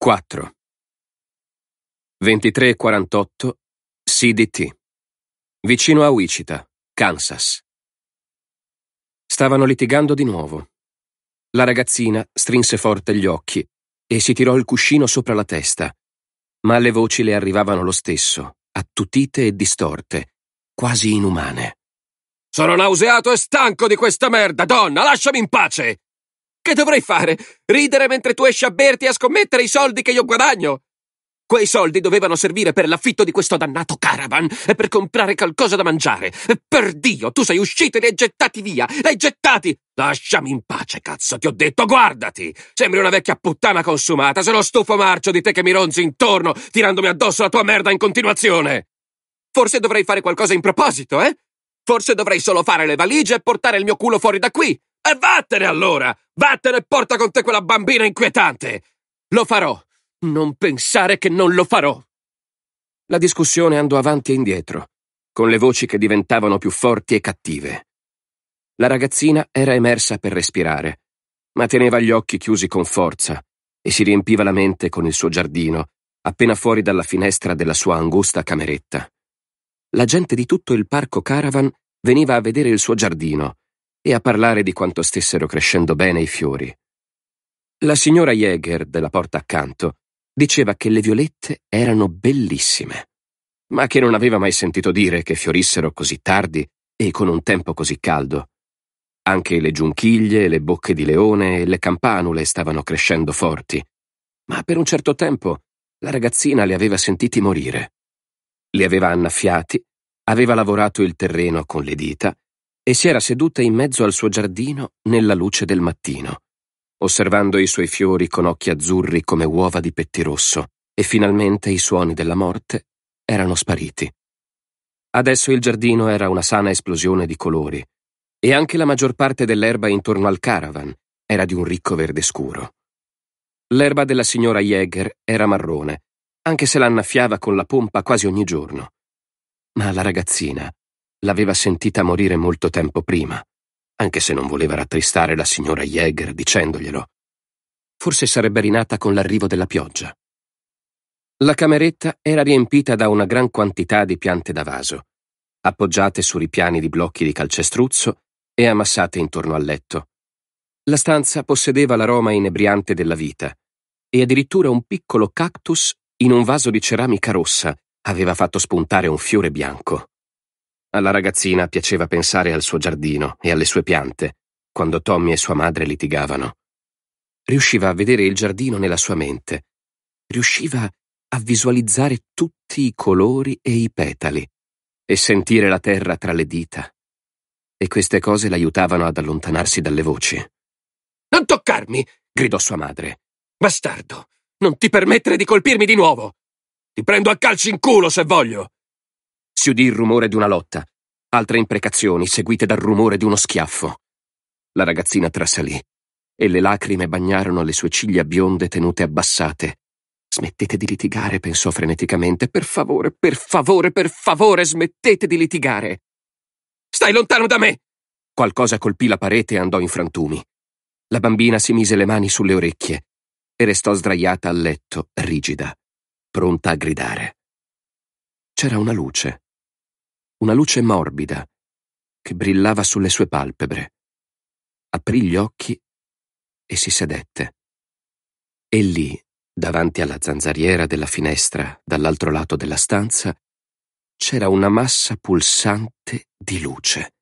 4. 2348 CDT. Vicino a Wichita, Kansas. Stavano litigando di nuovo. La ragazzina strinse forte gli occhi e si tirò il cuscino sopra la testa, ma le voci le arrivavano lo stesso, attutite e distorte, quasi inumane. Sono nauseato e stanco di questa merda, donna, lasciami in pace! Che dovrei fare? Ridere mentre tu esci a berti e a scommettere i soldi che io guadagno? Quei soldi dovevano servire per l'affitto di questo dannato caravan e per comprare qualcosa da mangiare. E Per Dio, tu sei uscito e li hai gettati via! Li hai gettati! Lasciami in pace, cazzo, ti ho detto, guardati! Sembri una vecchia puttana consumata, sono stufo marcio di te che mi ronzi intorno, tirandomi addosso la tua merda in continuazione! Forse dovrei fare qualcosa in proposito, eh? Forse dovrei solo fare le valigie e portare il mio culo fuori da qui, e vattene allora! Vattene e porta con te quella bambina inquietante! Lo farò! Non pensare che non lo farò! La discussione andò avanti e indietro, con le voci che diventavano più forti e cattive. La ragazzina era emersa per respirare, ma teneva gli occhi chiusi con forza e si riempiva la mente con il suo giardino, appena fuori dalla finestra della sua angusta cameretta. La gente di tutto il parco Caravan veniva a vedere il suo giardino, e a parlare di quanto stessero crescendo bene i fiori. La signora Jäger della porta accanto diceva che le violette erano bellissime, ma che non aveva mai sentito dire che fiorissero così tardi e con un tempo così caldo. Anche le giunchiglie, le bocche di leone e le campanule stavano crescendo forti, ma per un certo tempo la ragazzina le aveva sentiti morire. Li aveva annaffiati, aveva lavorato il terreno con le dita e si era seduta in mezzo al suo giardino nella luce del mattino, osservando i suoi fiori con occhi azzurri come uova di pettirosso, e finalmente i suoni della morte erano spariti. Adesso il giardino era una sana esplosione di colori, e anche la maggior parte dell'erba intorno al caravan era di un ricco verde scuro. L'erba della signora Jäger era marrone, anche se l'annaffiava con la pompa quasi ogni giorno. Ma la ragazzina l'aveva sentita morire molto tempo prima, anche se non voleva rattristare la signora Jäger dicendoglielo. Forse sarebbe rinata con l'arrivo della pioggia. La cameretta era riempita da una gran quantità di piante da vaso, appoggiate su ripiani di blocchi di calcestruzzo e ammassate intorno al letto. La stanza possedeva l'aroma inebriante della vita e addirittura un piccolo cactus in un vaso di ceramica rossa aveva fatto spuntare un fiore bianco. Alla ragazzina piaceva pensare al suo giardino e alle sue piante, quando Tommy e sua madre litigavano. Riusciva a vedere il giardino nella sua mente. Riusciva a visualizzare tutti i colori e i petali e sentire la terra tra le dita. E queste cose l'aiutavano ad allontanarsi dalle voci. Non toccarmi! gridò sua madre. Bastardo! Non ti permettere di colpirmi di nuovo! Ti prendo a calci in culo se voglio! si udì il rumore di una lotta, altre imprecazioni seguite dal rumore di uno schiaffo. La ragazzina trasalì e le lacrime bagnarono le sue ciglia bionde tenute abbassate. Smettete di litigare, pensò freneticamente. Per favore, per favore, per favore, smettete di litigare. Stai lontano da me! Qualcosa colpì la parete e andò in frantumi. La bambina si mise le mani sulle orecchie e restò sdraiata al letto, rigida, pronta a gridare. C'era una luce, una luce morbida che brillava sulle sue palpebre. Aprì gli occhi e si sedette. E lì, davanti alla zanzariera della finestra, dall'altro lato della stanza, c'era una massa pulsante di luce.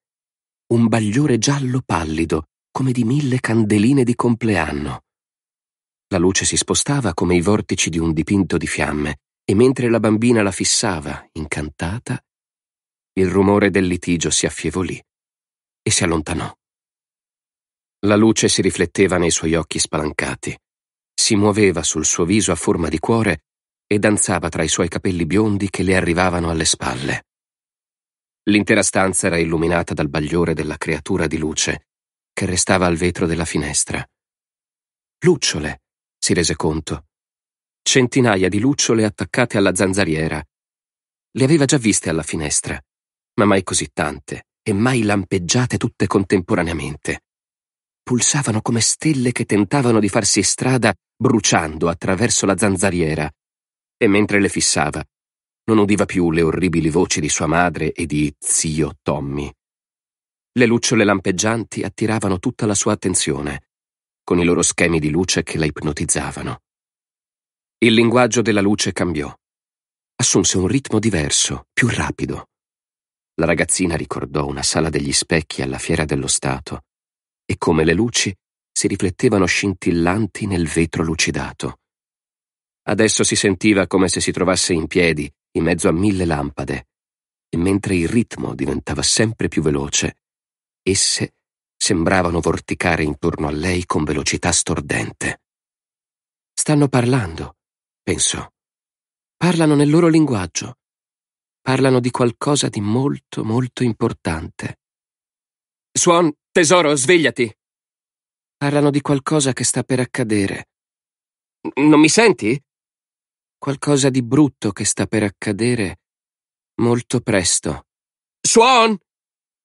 Un bagliore giallo pallido, come di mille candeline di compleanno. La luce si spostava come i vortici di un dipinto di fiamme, e mentre la bambina la fissava, incantata, il rumore del litigio si affievolì e si allontanò. La luce si rifletteva nei suoi occhi spalancati, si muoveva sul suo viso a forma di cuore e danzava tra i suoi capelli biondi che le arrivavano alle spalle. L'intera stanza era illuminata dal bagliore della creatura di luce che restava al vetro della finestra. Lucciole, si rese conto. Centinaia di lucciole attaccate alla zanzariera. Le aveva già viste alla finestra ma mai così tante e mai lampeggiate tutte contemporaneamente. Pulsavano come stelle che tentavano di farsi strada bruciando attraverso la zanzariera, e mentre le fissava, non udiva più le orribili voci di sua madre e di zio Tommy. Le lucciole lampeggianti attiravano tutta la sua attenzione, con i loro schemi di luce che la ipnotizzavano. Il linguaggio della luce cambiò. Assunse un ritmo diverso, più rapido. La ragazzina ricordò una sala degli specchi alla Fiera dello Stato e come le luci si riflettevano scintillanti nel vetro lucidato. Adesso si sentiva come se si trovasse in piedi, in mezzo a mille lampade, e mentre il ritmo diventava sempre più veloce, esse sembravano vorticare intorno a lei con velocità stordente. Stanno parlando, pensò. Parlano nel loro linguaggio parlano di qualcosa di molto, molto importante. Suon, tesoro, svegliati! Parlano di qualcosa che sta per accadere. Non mi senti? Qualcosa di brutto che sta per accadere molto presto. Suon!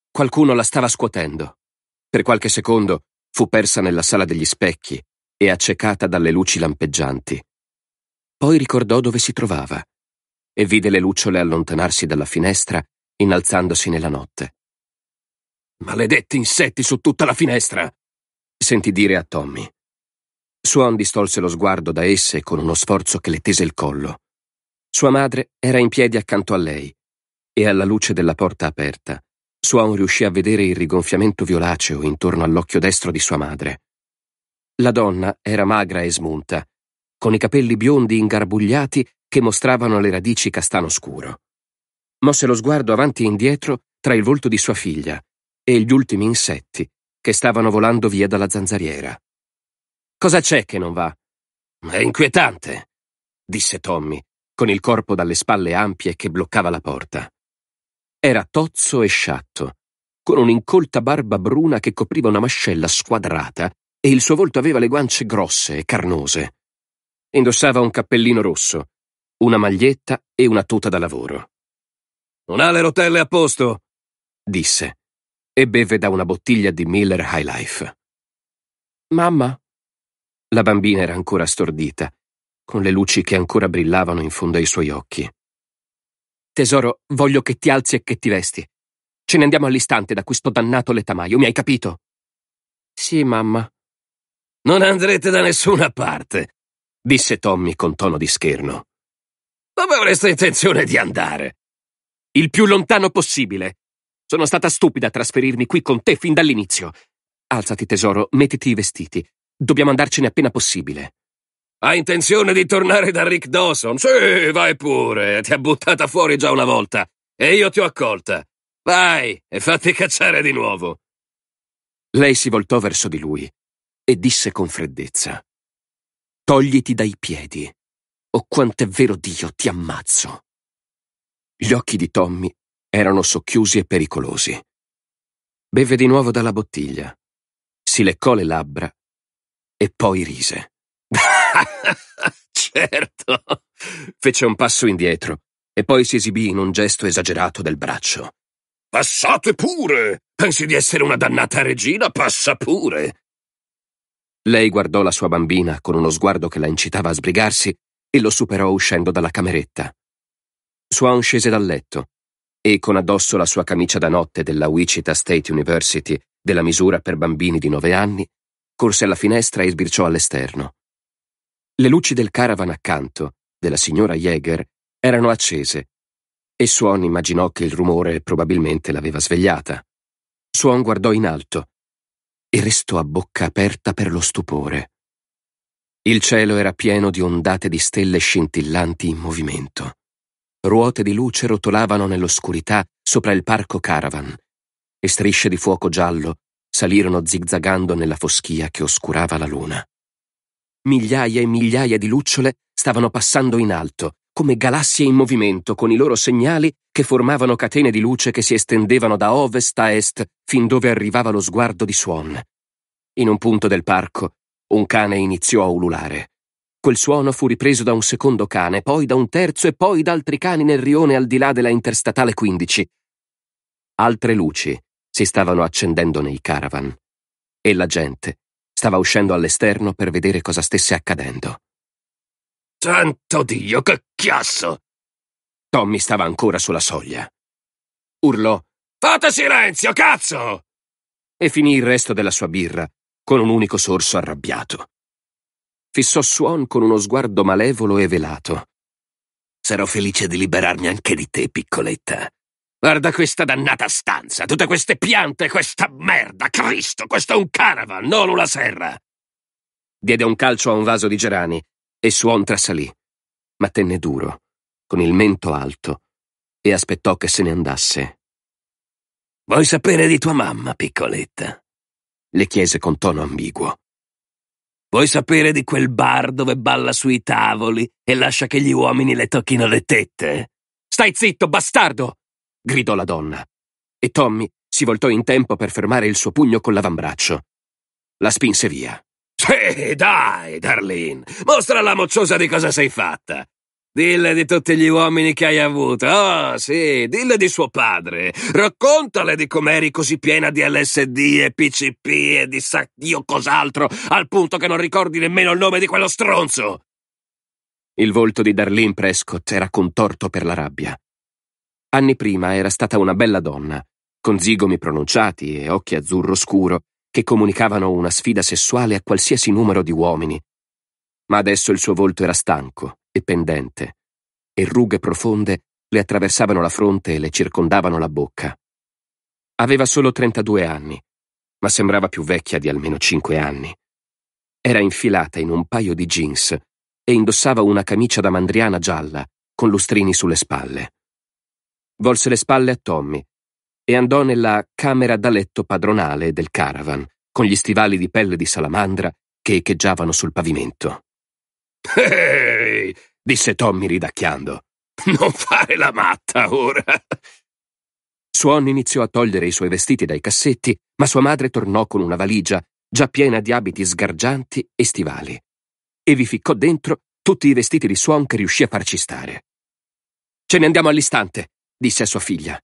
Qualcuno la stava scuotendo. Per qualche secondo fu persa nella sala degli specchi e accecata dalle luci lampeggianti. Poi ricordò dove si trovava e vide le lucciole allontanarsi dalla finestra, innalzandosi nella notte. Maledetti insetti su tutta la finestra! sentì dire a Tommy. Suon distolse lo sguardo da esse con uno sforzo che le tese il collo. Sua madre era in piedi accanto a lei e alla luce della porta aperta, Suon riuscì a vedere il rigonfiamento violaceo intorno all'occhio destro di sua madre. La donna era magra e smunta, con i capelli biondi ingarbugliati che mostravano le radici castano scuro. Mosse lo sguardo avanti e indietro tra il volto di sua figlia e gli ultimi insetti che stavano volando via dalla zanzariera. Cosa c'è che non va? È inquietante, disse Tommy, con il corpo dalle spalle ampie che bloccava la porta. Era tozzo e sciatto, con un'incolta barba bruna che copriva una mascella squadrata e il suo volto aveva le guance grosse e carnose. Indossava un cappellino rosso, una maglietta e una tuta da lavoro. Non ha le rotelle a posto, disse, e beve da una bottiglia di Miller High Life. Mamma. La bambina era ancora stordita, con le luci che ancora brillavano in fondo ai suoi occhi. Tesoro, voglio che ti alzi e che ti vesti. Ce ne andiamo all'istante da questo dannato letamaio, mi hai capito? Sì, mamma. Non andrete da nessuna parte, disse Tommy con tono di scherno. Dove avreste intenzione di andare? Il più lontano possibile. Sono stata stupida a trasferirmi qui con te fin dall'inizio. Alzati, tesoro, mettiti i vestiti. Dobbiamo andarcene appena possibile. Hai intenzione di tornare da Rick Dawson? Sì, vai pure. Ti ha buttata fuori già una volta. E io ti ho accolta. Vai e fatti cacciare di nuovo. Lei si voltò verso di lui e disse con freddezza. Togliti dai piedi. O oh, quanto è vero Dio, ti ammazzo! Gli occhi di Tommy erano socchiusi e pericolosi. Beve di nuovo dalla bottiglia, si leccò le labbra e poi rise. certo! Fece un passo indietro e poi si esibì in un gesto esagerato del braccio. Passate pure! Pensi di essere una dannata regina? Passa pure! Lei guardò la sua bambina con uno sguardo che la incitava a sbrigarsi e lo superò uscendo dalla cameretta. Swan scese dal letto e, con addosso la sua camicia da notte della Wichita State University della misura per bambini di nove anni, corse alla finestra e sbirciò all'esterno. Le luci del caravan accanto, della signora Jäger, erano accese e Swan immaginò che il rumore probabilmente l'aveva svegliata. Swan guardò in alto e restò a bocca aperta per lo stupore. Il cielo era pieno di ondate di stelle scintillanti in movimento. Ruote di luce rotolavano nell'oscurità sopra il parco Caravan e strisce di fuoco giallo salirono zigzagando nella foschia che oscurava la luna. Migliaia e migliaia di lucciole stavano passando in alto, come galassie in movimento con i loro segnali che formavano catene di luce che si estendevano da ovest a est fin dove arrivava lo sguardo di Swan. In un punto del parco un cane iniziò a ululare. Quel suono fu ripreso da un secondo cane, poi da un terzo e poi da altri cani nel rione al di là della Interstatale 15. Altre luci si stavano accendendo nei caravan e la gente stava uscendo all'esterno per vedere cosa stesse accadendo. Santo Dio, che chiasso! Tommy stava ancora sulla soglia. Urlò: Fate silenzio, cazzo! E finì il resto della sua birra con un unico sorso arrabbiato. Fissò Swan con uno sguardo malevolo e velato. Sarò felice di liberarmi anche di te, piccoletta. Guarda questa dannata stanza, tutte queste piante, questa merda, Cristo, questo è un caravan, non una serra. Diede un calcio a un vaso di gerani e Swan trasalì, ma tenne duro, con il mento alto, e aspettò che se ne andasse. Vuoi sapere di tua mamma, piccoletta? le chiese con tono ambiguo. Vuoi sapere di quel bar dove balla sui tavoli e lascia che gli uomini le tocchino le tette? Stai zitto, bastardo! gridò la donna. E Tommy si voltò in tempo per fermare il suo pugno con l'avambraccio. La spinse via. Sì, dai, Darlene, mostra alla mocciosa di cosa sei fatta. Dille di tutti gli uomini che hai avuto. Ah, oh, sì, dille di suo padre. Raccontale di com'eri così piena di LSD e PCP e di sa Dio cos'altro, al punto che non ricordi nemmeno il nome di quello stronzo. Il volto di Darlene Prescott era contorto per la rabbia. Anni prima era stata una bella donna, con zigomi pronunciati e occhi azzurro scuro, che comunicavano una sfida sessuale a qualsiasi numero di uomini. Ma adesso il suo volto era stanco, e pendente, e rughe profonde le attraversavano la fronte e le circondavano la bocca. Aveva solo 32 anni, ma sembrava più vecchia di almeno 5 anni. Era infilata in un paio di jeans e indossava una camicia da mandriana gialla con lustrini sulle spalle. Volse le spalle a Tommy e andò nella camera da letto padronale del caravan, con gli stivali di pelle di salamandra che echeggiavano sul pavimento. Ehi, disse Tommy ridacchiando. Non fare la matta ora. Suon iniziò a togliere i suoi vestiti dai cassetti, ma sua madre tornò con una valigia già piena di abiti sgargianti e stivali e vi ficcò dentro tutti i vestiti di Suon che riuscì a farci stare. Ce ne andiamo all'istante, disse a sua figlia.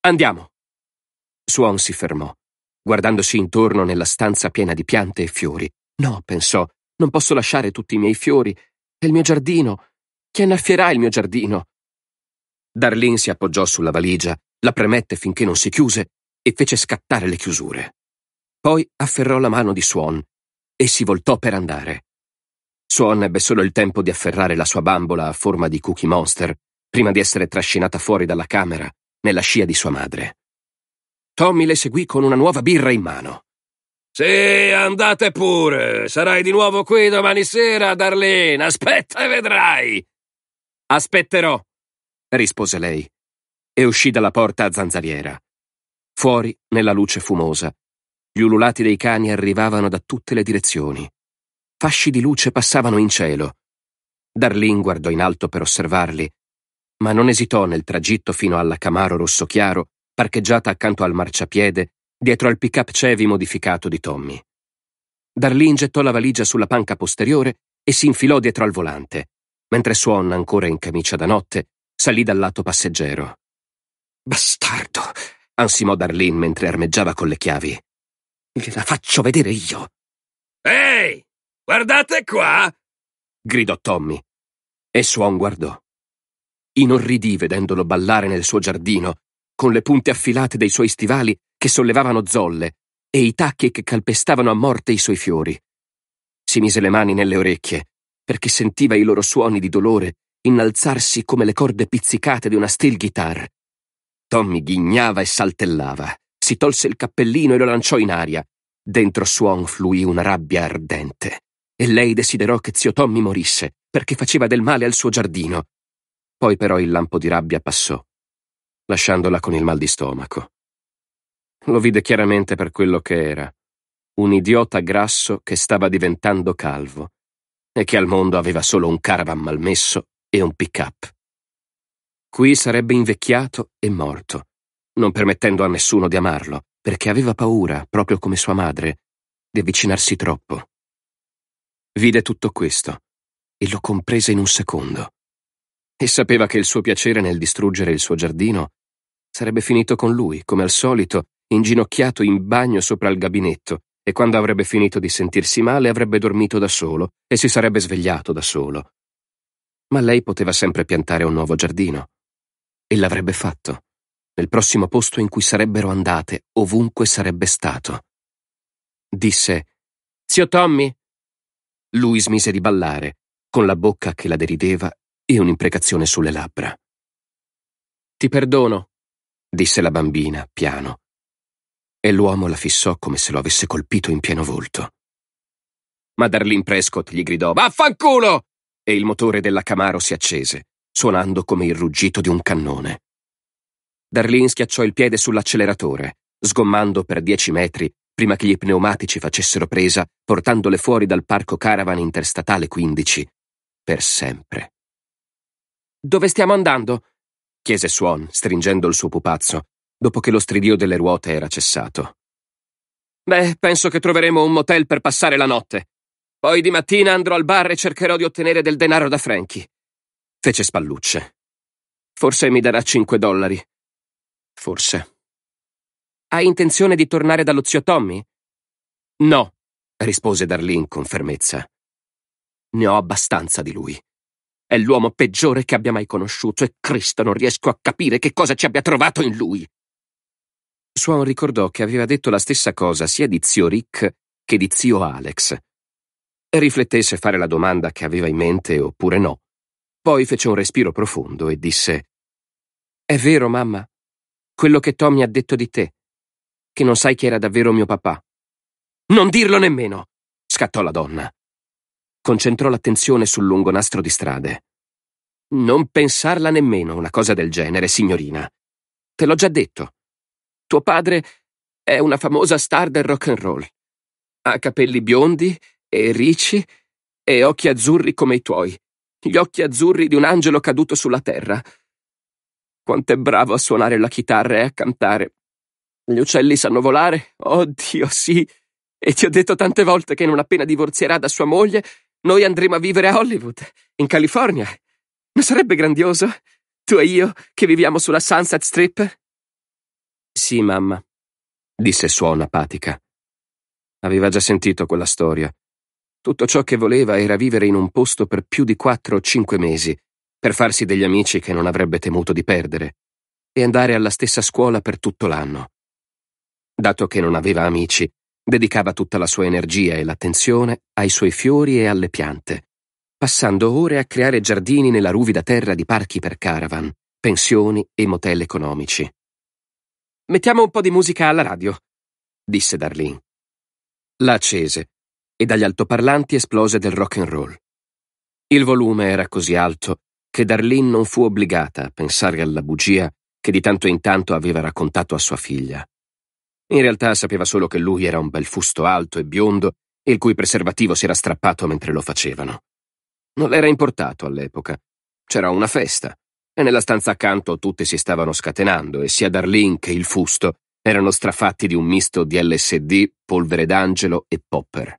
Andiamo. Suon si fermò, guardandosi intorno nella stanza piena di piante e fiori. No, pensò, non posso lasciare tutti i miei fiori. È il mio giardino. Chi annaffierà il mio giardino? Darlene si appoggiò sulla valigia, la premette finché non si chiuse e fece scattare le chiusure. Poi afferrò la mano di Swan e si voltò per andare. Swan ebbe solo il tempo di afferrare la sua bambola a forma di cookie monster prima di essere trascinata fuori dalla camera nella scia di sua madre. Tommy le seguì con una nuova birra in mano. Sì, andate pure. Sarai di nuovo qui domani sera, Darlene. Aspetta e vedrai. Aspetterò, rispose lei e uscì dalla porta a zanzariera. Fuori, nella luce fumosa, gli ululati dei cani arrivavano da tutte le direzioni. Fasci di luce passavano in cielo. Darlene guardò in alto per osservarli, ma non esitò nel tragitto fino alla Camaro Rosso Chiaro, parcheggiata accanto al marciapiede dietro al pick-up Chevy modificato di Tommy. Darlene gettò la valigia sulla panca posteriore e si infilò dietro al volante, mentre Swan, ancora in camicia da notte, salì dal lato passeggero. Bastardo! ansimò Darlene mentre armeggiava con le chiavi. Gliela faccio vedere io! Ehi! Guardate qua! gridò Tommy. E Swan guardò. Inorridì vedendolo ballare nel suo giardino, con le punte affilate dei suoi stivali che sollevavano zolle e i tacchi che calpestavano a morte i suoi fiori. Si mise le mani nelle orecchie, perché sentiva i loro suoni di dolore innalzarsi come le corde pizzicate di una steel guitar. Tommy ghignava e saltellava, si tolse il cappellino e lo lanciò in aria. Dentro Swan fluì una rabbia ardente, e lei desiderò che zio Tommy morisse, perché faceva del male al suo giardino. Poi però il lampo di rabbia passò, lasciandola con il mal di stomaco. Lo vide chiaramente per quello che era. Un idiota grasso che stava diventando calvo e che al mondo aveva solo un caravan malmesso e un pick-up. Qui sarebbe invecchiato e morto, non permettendo a nessuno di amarlo, perché aveva paura, proprio come sua madre, di avvicinarsi troppo. Vide tutto questo e lo comprese in un secondo. E sapeva che il suo piacere nel distruggere il suo giardino sarebbe finito con lui, come al solito, inginocchiato in bagno sopra il gabinetto, e quando avrebbe finito di sentirsi male avrebbe dormito da solo e si sarebbe svegliato da solo. Ma lei poteva sempre piantare un nuovo giardino. E l'avrebbe fatto, nel prossimo posto in cui sarebbero andate, ovunque sarebbe stato. Disse, Zio Tommy! Lui smise di ballare, con la bocca che la derideva e un'imprecazione sulle labbra. Ti perdono, disse la bambina, piano, e l'uomo la fissò come se lo avesse colpito in pieno volto. Ma Darlene Prescott gli gridò Vaffanculo! e il motore della Camaro si accese, suonando come il ruggito di un cannone. Darlene schiacciò il piede sull'acceleratore, sgommando per dieci metri prima che gli pneumatici facessero presa, portandole fuori dal parco caravan interstatale 15, per sempre. Dove stiamo andando? chiese Swan, stringendo il suo pupazzo, dopo che lo stridio delle ruote era cessato. Beh, penso che troveremo un motel per passare la notte. Poi di mattina andrò al bar e cercherò di ottenere del denaro da Frankie. Fece spallucce. Forse mi darà 5 dollari. Forse. Hai intenzione di tornare dallo zio Tommy? No, rispose Darlene con fermezza. Ne ho abbastanza di lui. È l'uomo peggiore che abbia mai conosciuto e Cristo non riesco a capire che cosa ci abbia trovato in lui. Swan ricordò che aveva detto la stessa cosa sia di zio Rick che di zio Alex. Rifletté se fare la domanda che aveva in mente oppure no. Poi fece un respiro profondo e disse: È vero, mamma, quello che Tommy ha detto di te, che non sai chi era davvero mio papà. Non dirlo nemmeno! scattò la donna. Concentrò l'attenzione sul lungo nastro di strade. Non pensarla nemmeno una cosa del genere, signorina. Te l'ho già detto. Tuo padre è una famosa star del rock and roll. Ha capelli biondi e ricci e occhi azzurri come i tuoi, gli occhi azzurri di un angelo caduto sulla terra. Quanto è bravo a suonare la chitarra e a cantare. Gli uccelli sanno volare? Oddio, sì. E ti ho detto tante volte che non appena divorzierà da sua moglie, noi andremo a vivere a Hollywood, in California. Non sarebbe grandioso? Tu e io, che viviamo sulla Sunset Strip? Sì, mamma, disse Suona apatica. Aveva già sentito quella storia. Tutto ciò che voleva era vivere in un posto per più di quattro o cinque mesi, per farsi degli amici che non avrebbe temuto di perdere, e andare alla stessa scuola per tutto l'anno. Dato che non aveva amici, dedicava tutta la sua energia e l'attenzione ai suoi fiori e alle piante, passando ore a creare giardini nella ruvida terra di parchi per caravan, pensioni e motel economici. Mettiamo un po' di musica alla radio, disse Darlene. La accese e dagli altoparlanti esplose del rock and roll. Il volume era così alto che Darlene non fu obbligata a pensare alla bugia che di tanto in tanto aveva raccontato a sua figlia. In realtà sapeva solo che lui era un bel fusto alto e biondo, il cui preservativo si era strappato mentre lo facevano. Non le era importato all'epoca. C'era una festa e nella stanza accanto tutti si stavano scatenando e sia Darlene che il fusto erano strafatti di un misto di LSD, polvere d'angelo e popper.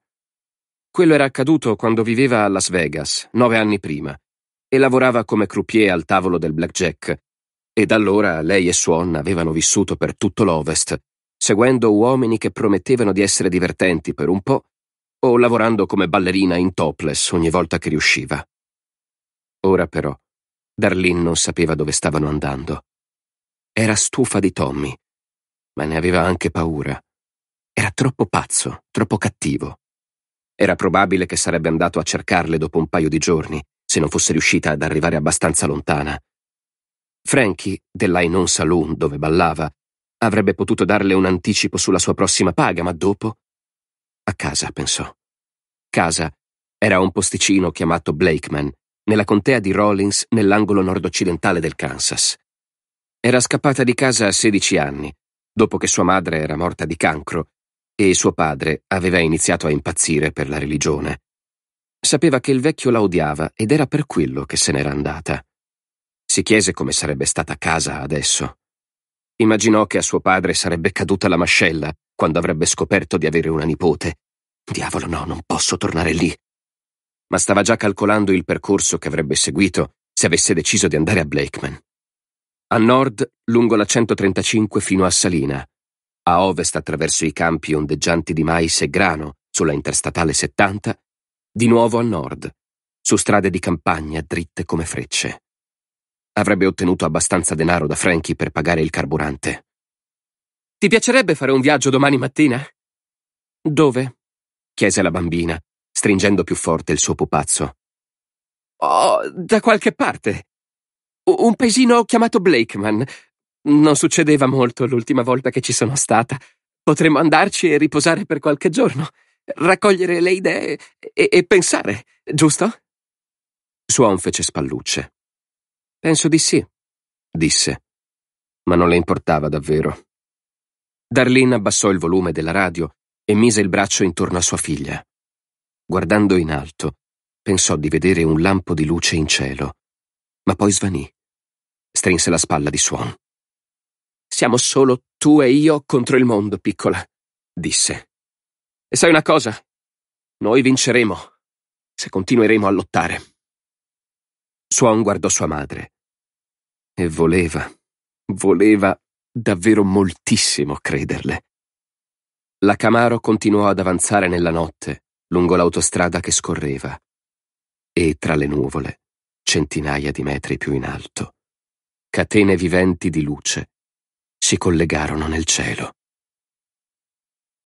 Quello era accaduto quando viveva a Las Vegas, nove anni prima, e lavorava come croupier al tavolo del blackjack. E da allora lei e Swan avevano vissuto per tutto l'Ovest, seguendo uomini che promettevano di essere divertenti per un po' o lavorando come ballerina in topless ogni volta che riusciva. Ora però Darlene non sapeva dove stavano andando. Era stufa di Tommy, ma ne aveva anche paura. Era troppo pazzo, troppo cattivo. Era probabile che sarebbe andato a cercarle dopo un paio di giorni, se non fosse riuscita ad arrivare abbastanza lontana. Frankie, dell'Ainon Saloon dove ballava, avrebbe potuto darle un anticipo sulla sua prossima paga, ma dopo... A casa, pensò. Casa era un posticino chiamato Blakeman, nella contea di Rollins nell'angolo nordoccidentale del Kansas. Era scappata di casa a 16 anni, dopo che sua madre era morta di cancro e suo padre aveva iniziato a impazzire per la religione. Sapeva che il vecchio la odiava ed era per quello che se n'era andata. Si chiese come sarebbe stata a casa adesso. Immaginò che a suo padre sarebbe caduta la mascella quando avrebbe scoperto di avere una nipote. Diavolo no, non posso tornare lì ma stava già calcolando il percorso che avrebbe seguito se avesse deciso di andare a Blakeman. A nord, lungo la 135 fino a Salina, a ovest attraverso i campi ondeggianti di mais e grano sulla interstatale 70, di nuovo a nord, su strade di campagna dritte come frecce. Avrebbe ottenuto abbastanza denaro da Frankie per pagare il carburante. Ti piacerebbe fare un viaggio domani mattina? Dove? chiese la bambina, stringendo più forte il suo pupazzo. Oh, da qualche parte. Un paesino chiamato Blakeman. Non succedeva molto l'ultima volta che ci sono stata. Potremmo andarci e riposare per qualche giorno, raccogliere le idee e, e pensare, giusto? Suon fece spallucce. Penso di sì, disse. Ma non le importava davvero. Darlene abbassò il volume della radio e mise il braccio intorno a sua figlia. Guardando in alto, pensò di vedere un lampo di luce in cielo, ma poi svanì. Strinse la spalla di Swan. Siamo solo tu e io contro il mondo, piccola, disse. E sai una cosa? Noi vinceremo, se continueremo a lottare. Swan guardò sua madre. E voleva, voleva davvero moltissimo crederle. La Camaro continuò ad avanzare nella notte, lungo l'autostrada che scorreva e tra le nuvole, centinaia di metri più in alto, catene viventi di luce si collegarono nel cielo.